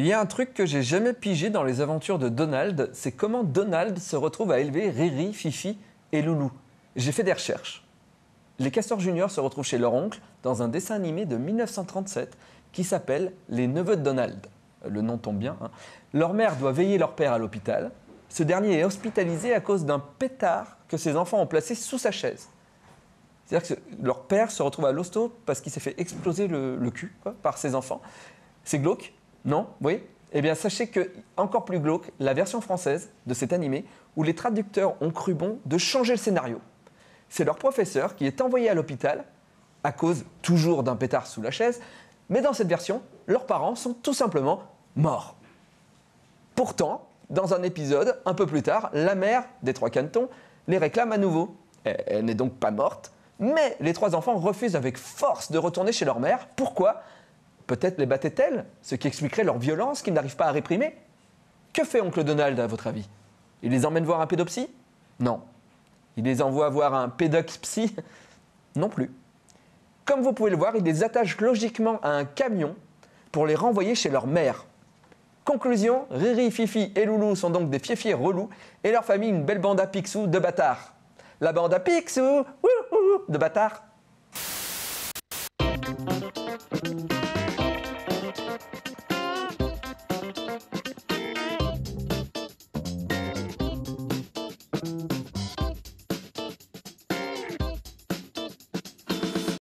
Il y a un truc que j'ai jamais pigé dans les aventures de Donald, c'est comment Donald se retrouve à élever Riri, Fifi et Loulou. J'ai fait des recherches. Les castors juniors se retrouvent chez leur oncle dans un dessin animé de 1937 qui s'appelle Les Neveux de Donald. Le nom tombe bien. Hein. Leur mère doit veiller leur père à l'hôpital. Ce dernier est hospitalisé à cause d'un pétard que ses enfants ont placé sous sa chaise. C'est-à-dire que leur père se retrouve à l'hosto parce qu'il s'est fait exploser le, cul par ses enfants. C'est glauque, non Oui Eh bien, sachez que, encore plus glauque, la version française de cet animé, où les traducteurs ont cru bon de changer le scénario. C'est leur professeur qui est envoyé à l'hôpital, à cause toujours d'un pétard sous la chaise, mais dans cette version, leurs parents sont tout simplement morts. Pourtant, dans un épisode, un peu plus tard, la mère des trois cantons les réclame à nouveau. Elle n'est donc pas morte, mais les trois enfants refusent avec force de retourner chez leur mère. Pourquoi Peut-être les battait-elle, ce qui expliquerait leur violence qu'ils n'arrivent pas à réprimer. Que fait oncle Donald, à votre avis Il les emmène voir un pédopsie Non. Il les envoie voir un pédopsie Non plus. Comme vous pouvez le voir, il les attache logiquement à un camion pour les renvoyer chez leur mère. Conclusion, Riri, Fifi et Loulou sont donc des fiefiers relous et leur famille une belle bande à pixou de bâtards. La bande à Picsou, wouhou, de bâtards.